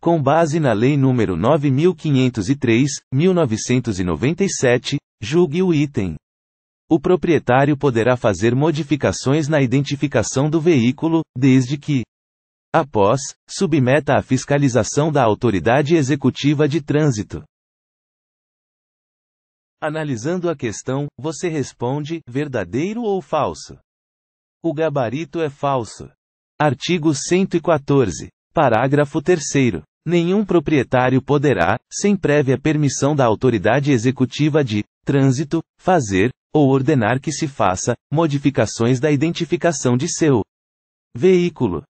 com base na Lei nº 9503, 1997, julgue o item. O proprietário poderá fazer modificações na identificação do veículo, desde que após, submeta à fiscalização da autoridade executiva de trânsito. Analisando a questão, você responde: verdadeiro ou falso? O gabarito é falso. Artigo 114, parágrafo 3 Nenhum proprietário poderá, sem prévia permissão da autoridade executiva de trânsito, fazer, ou ordenar que se faça, modificações da identificação de seu veículo.